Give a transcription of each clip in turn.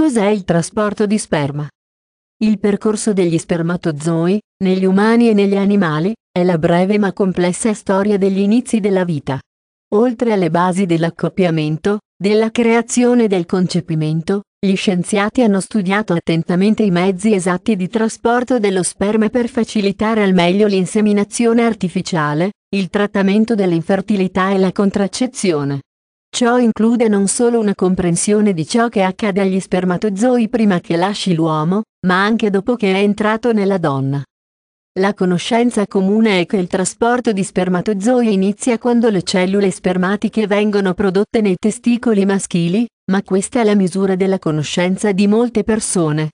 Cos'è il trasporto di sperma? Il percorso degli spermatozoi, negli umani e negli animali, è la breve ma complessa storia degli inizi della vita. Oltre alle basi dell'accoppiamento, della creazione e del concepimento, gli scienziati hanno studiato attentamente i mezzi esatti di trasporto dello sperma per facilitare al meglio l'inseminazione artificiale, il trattamento dell'infertilità e la contraccezione. Ciò include non solo una comprensione di ciò che accade agli spermatozoi prima che lasci l'uomo, ma anche dopo che è entrato nella donna. La conoscenza comune è che il trasporto di spermatozoi inizia quando le cellule spermatiche vengono prodotte nei testicoli maschili, ma questa è la misura della conoscenza di molte persone.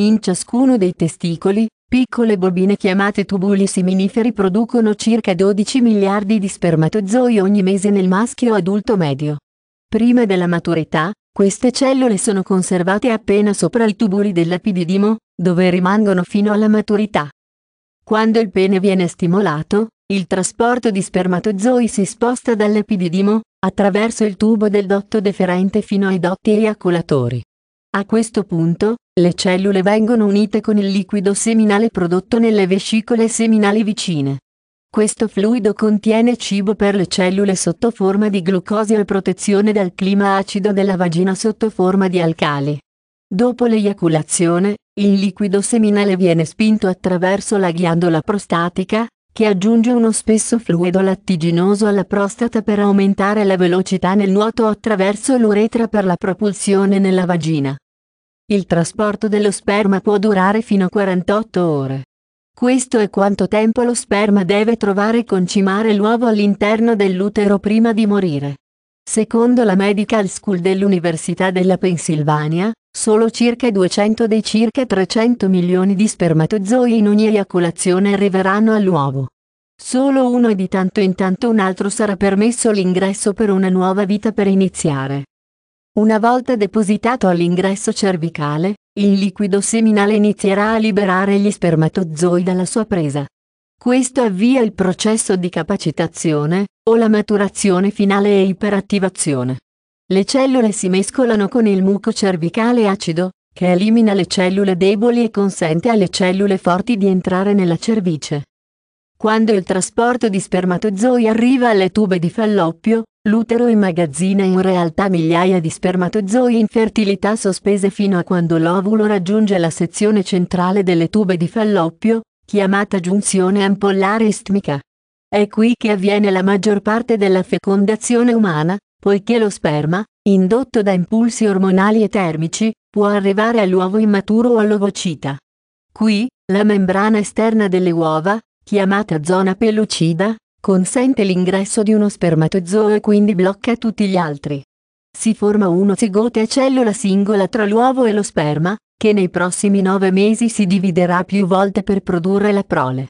In ciascuno dei testicoli, Piccole bobine chiamate tubuli siminiferi producono circa 12 miliardi di spermatozoi ogni mese nel maschio adulto medio. Prima della maturità, queste cellule sono conservate appena sopra i tubuli dell'epididimo, dove rimangono fino alla maturità. Quando il pene viene stimolato, il trasporto di spermatozoi si sposta dall'epididimo, attraverso il tubo del dotto deferente fino ai dotti eiaculatori. A questo punto, le cellule vengono unite con il liquido seminale prodotto nelle vescicole seminali vicine. Questo fluido contiene cibo per le cellule sotto forma di glucosio e protezione dal clima acido della vagina sotto forma di alcali. Dopo l'eiaculazione, il liquido seminale viene spinto attraverso la ghiandola prostatica, che aggiunge uno spesso fluido lattiginoso alla prostata per aumentare la velocità nel nuoto attraverso l'uretra per la propulsione nella vagina. Il trasporto dello sperma può durare fino a 48 ore. Questo è quanto tempo lo sperma deve trovare e concimare l'uovo all'interno dell'utero prima di morire. Secondo la Medical School dell'Università della Pennsylvania, solo circa 200 dei circa 300 milioni di spermatozoi in ogni eiaculazione arriveranno all'uovo. Solo uno e di tanto in tanto un altro sarà permesso l'ingresso per una nuova vita per iniziare. Una volta depositato all'ingresso cervicale, il liquido seminale inizierà a liberare gli spermatozoi dalla sua presa. Questo avvia il processo di capacitazione, o la maturazione finale e iperattivazione. Le cellule si mescolano con il muco cervicale acido, che elimina le cellule deboli e consente alle cellule forti di entrare nella cervice. Quando il trasporto di spermatozoi arriva alle tube di falloppio, l'utero immagazzina in realtà migliaia di spermatozoi in fertilità sospese fino a quando l'ovulo raggiunge la sezione centrale delle tube di falloppio, chiamata giunzione ampollare istmica. È qui che avviene la maggior parte della fecondazione umana, poiché lo sperma, indotto da impulsi ormonali e termici, può arrivare all'uovo immaturo o all'ovocita. Qui, la membrana esterna delle uova, chiamata zona pellucida, consente l'ingresso di uno spermatozoo e quindi blocca tutti gli altri. Si forma uno un'ozigote a cellula singola tra l'uovo e lo sperma, che nei prossimi nove mesi si dividerà più volte per produrre la prole.